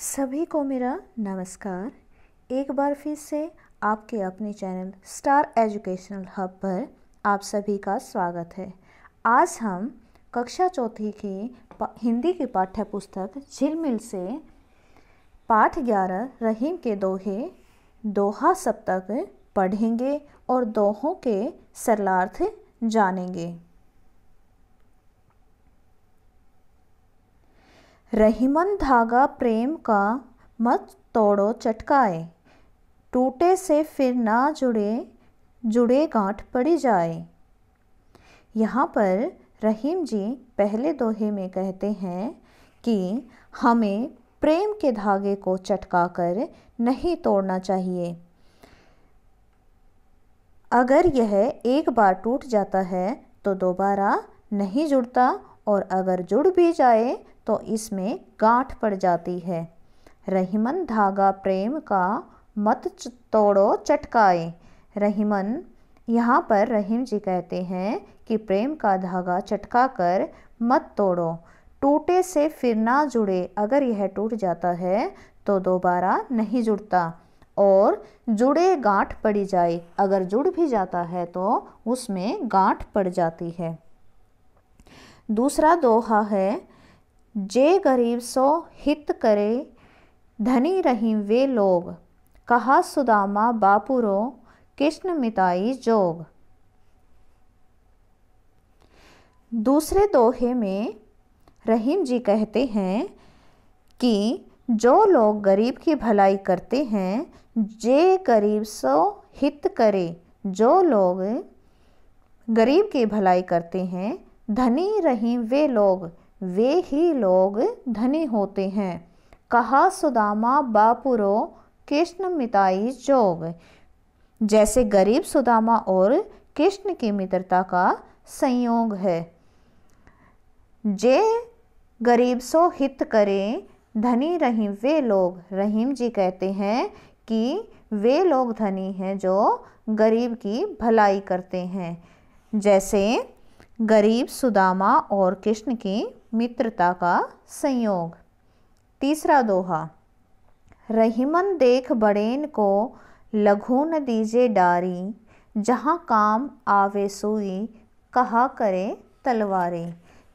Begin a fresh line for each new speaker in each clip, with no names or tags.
सभी को मेरा नमस्कार एक बार फिर से आपके अपने चैनल स्टार एजुकेशनल हब पर आप सभी का स्वागत है आज हम कक्षा चौथी की हिंदी की पाठ्य पुस्तक झिलमिल से पाठ ग्यारह रहीम के दोहे दोहा सप्तक पढ़ेंगे और दोहों के सरलार्थ जानेंगे रहीमन धागा प्रेम का मत तोड़ो चटकाए टूटे से फिर ना जुड़े जुड़े गांठ पड़ी जाए यहाँ पर रहीम जी पहले दोहे में कहते हैं कि हमें प्रेम के धागे को चटका कर नहीं तोड़ना चाहिए अगर यह एक बार टूट जाता है तो दोबारा नहीं जुड़ता और अगर जुड़ भी जाए तो इसमें गांठ पड़ जाती है रहीमन धागा प्रेम का मत तोड़ो चटकाए रहीमन यहाँ पर रहीम जी कहते हैं कि प्रेम का धागा चटका कर मत तोड़ो टूटे से फिर ना जुड़े अगर यह टूट जाता है तो दोबारा नहीं जुड़ता और जुड़े गांठ पड़ी जाए अगर जुड़ भी जाता है तो उसमें गांठ पड़ जाती है दूसरा दोहा है जे गरीब सो हित करे धनी रहीम वे लोग कहा सुदामा बापुरो कृष्ण मिताई जोग दूसरे दोहे में रहीम जी कहते हैं कि जो लोग गरीब की भलाई करते हैं जे गरीब सो हित करे जो लोग गरीब की भलाई करते हैं धनी रहीं वे लोग वे ही लोग धनी होते हैं कहा सुदामा बापुरो कृष्ण मिताई जोग जैसे गरीब सुदामा और कृष्ण की मित्रता का संयोग है जे गरीब सो हित करें धनी रही वे लोग रहीम जी कहते हैं कि वे लोग धनी हैं जो गरीब की भलाई करते हैं जैसे गरीब सुदामा और कृष्ण की मित्रता का संयोग तीसरा दोहा रहीमन देख बड़ेन को लघु न दीजे डारी जहाँ काम आवे सोई कहा करे तलवारें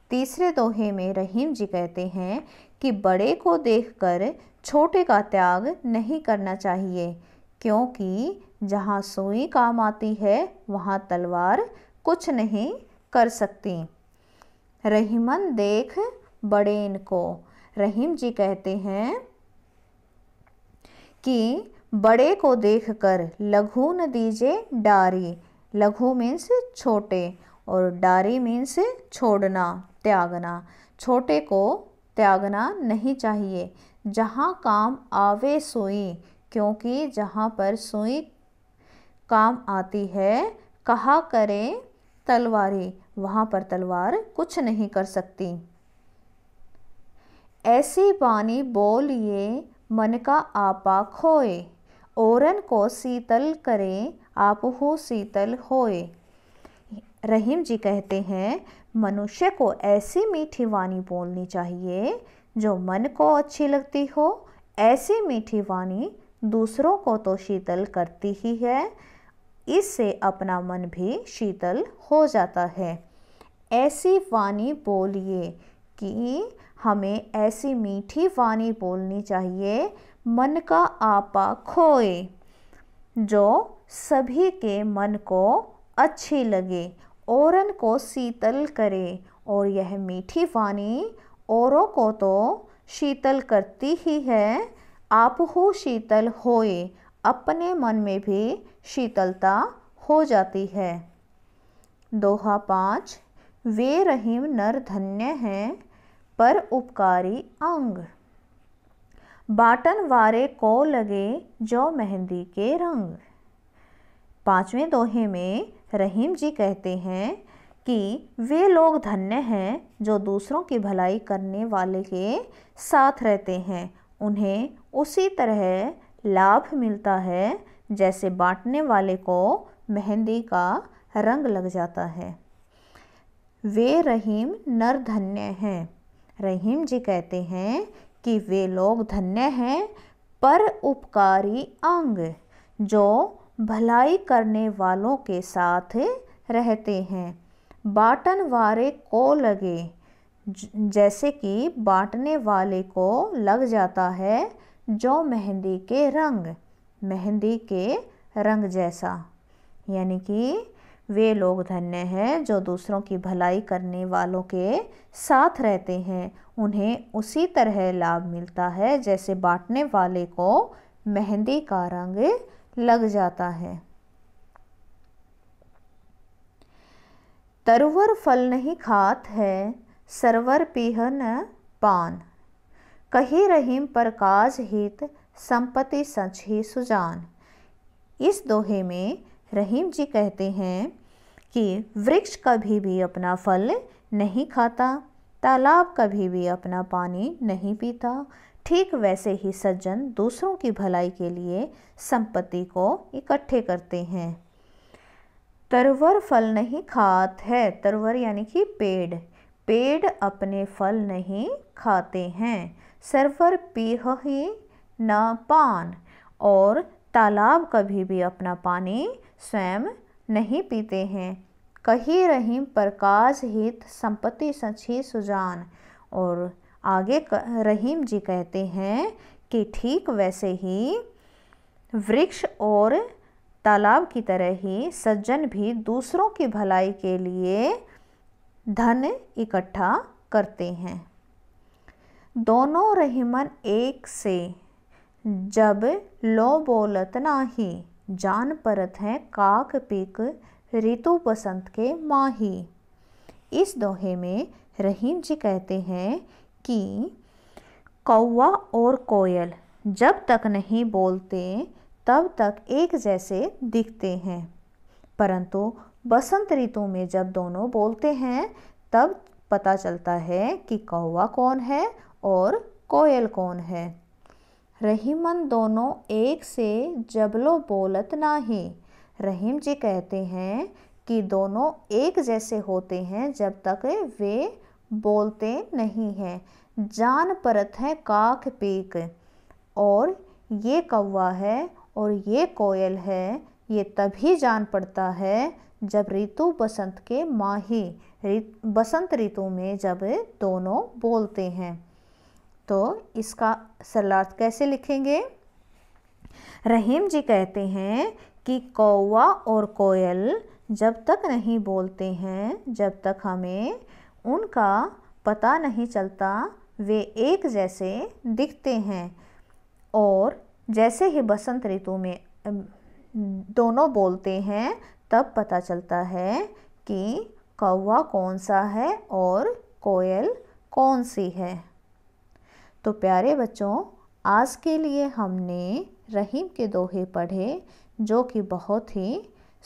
तीसरे दोहे में रहीम जी कहते हैं कि बड़े को देखकर छोटे का त्याग नहीं करना चाहिए क्योंकि जहाँ सुई काम आती है वहाँ तलवार कुछ नहीं कर सकती रहीमन देख बड़े इनको रहीम जी कहते हैं कि बड़े को देखकर लघु न दीजे डारी लघु मीन्स छोटे और डारी मीन्स छोड़ना त्यागना छोटे को त्यागना नहीं चाहिए जहाँ काम आवे सोई क्योंकि जहाँ पर सुई काम आती है कहा करें तलवारें वहां पर तलवार कुछ नहीं कर सकती ऐसे बानी बोलिए मन का आपा खोए औरन को शीतल करे आप हो शीतल होए रहीम जी कहते हैं मनुष्य को ऐसी मीठी वाणी बोलनी चाहिए जो मन को अच्छी लगती हो ऐसी मीठी वाणी दूसरों को तो शीतल करती ही है इससे अपना मन भी शीतल हो जाता है ऐसी वाणी बोलिए कि हमें ऐसी मीठी वाणी बोलनी चाहिए मन का आपा खोए जो सभी के मन को अच्छी लगे औरन को शीतल करे और यह मीठी वाणी औरों को तो शीतल करती ही है आप हो शीतल होए अपने मन में भी शीतलता हो जाती है दोहा पाँच वे रहीम नर धन्य हैं पर उपकारी अंग बाटन वारे को लगे जो मेहंदी के रंग पांचवें दोहे में रहीम जी कहते हैं कि वे लोग धन्य हैं जो दूसरों की भलाई करने वाले के साथ रहते हैं उन्हें उसी तरह लाभ मिलता है जैसे बांटने वाले को मेहंदी का रंग लग जाता है वे रहीम नर धन्य हैं रहीम जी कहते हैं कि वे लोग धन्य हैं पर उपकारी अंग जो भलाई करने वालों के साथ रहते हैं बाटन वारे को लगे जैसे कि बांटने वाले को लग जाता है जो मेहंदी के रंग मेहंदी के रंग जैसा यानी कि वे लोग धन्य हैं जो दूसरों की भलाई करने वालों के साथ रहते हैं उन्हें उसी तरह लाभ मिलता है जैसे बांटने वाले को मेहंदी का रंग लग जाता है तरुवर फल नहीं खात है सरवर पीहन पान कही रहीम काज हित संपत्ति सच ही सुजान इस दोहे में रहीम जी कहते हैं कि वृक्ष कभी भी अपना फल नहीं खाता तालाब कभी भी अपना पानी नहीं पीता ठीक वैसे ही सज्जन दूसरों की भलाई के लिए संपत्ति को इकट्ठे करते हैं तरवर फल नहीं खात है तरवर यानी कि पेड़ पेड़ अपने फल नहीं खाते हैं सरवर पीह ही न पान और तालाब कभी भी अपना पानी स्वयं नहीं पीते हैं कही रहीम प्रकाश हित संपत्ति सची सुजान और आगे रहीम जी कहते हैं कि ठीक वैसे ही वृक्ष और तालाब की तरह ही सज्जन भी दूसरों की भलाई के लिए धन इकट्ठा करते हैं दोनों रहमन एक से जब लो बोलत नाही जान परत है काक पिक ऋतु बसंत के माही इस दोहे में रहीम जी कहते हैं कि कौवा और कोयल जब तक नहीं बोलते तब तक एक जैसे दिखते हैं परंतु बसंत ऋतु में जब दोनों बोलते हैं तब पता चलता है कि कौवा कौन है और कोयल कौन है रहीमन दोनों एक से जबलो बोलत नाही रहीम जी कहते हैं कि दोनों एक जैसे होते हैं जब तक वे बोलते नहीं हैं जान परत है काक पीक और ये कौवा है और ये कोयल है ये तभी जान पड़ता है जब ऋतु बसंत के माही बसंत ऋतु में जब दोनों बोलते हैं तो इसका सरलार्थ कैसे लिखेंगे रहीम जी कहते हैं कि कौवा और कोयल जब तक नहीं बोलते हैं जब तक हमें उनका पता नहीं चलता वे एक जैसे दिखते हैं और जैसे ही बसंत ऋतु में दोनों बोलते हैं तब पता चलता है कि कौवा कौन सा है और कोयल कौन सी है तो प्यारे बच्चों आज के लिए हमने रहीम के दोहे पढ़े जो कि बहुत ही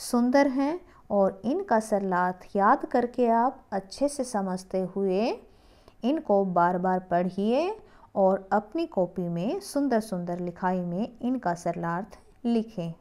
सुंदर हैं और इनका सरलाथ याद करके आप अच्छे से समझते हुए इनको बार बार पढ़िए और अपनी कॉपी में सुंदर सुंदर लिखाई में इनका सरलार्थ लिखें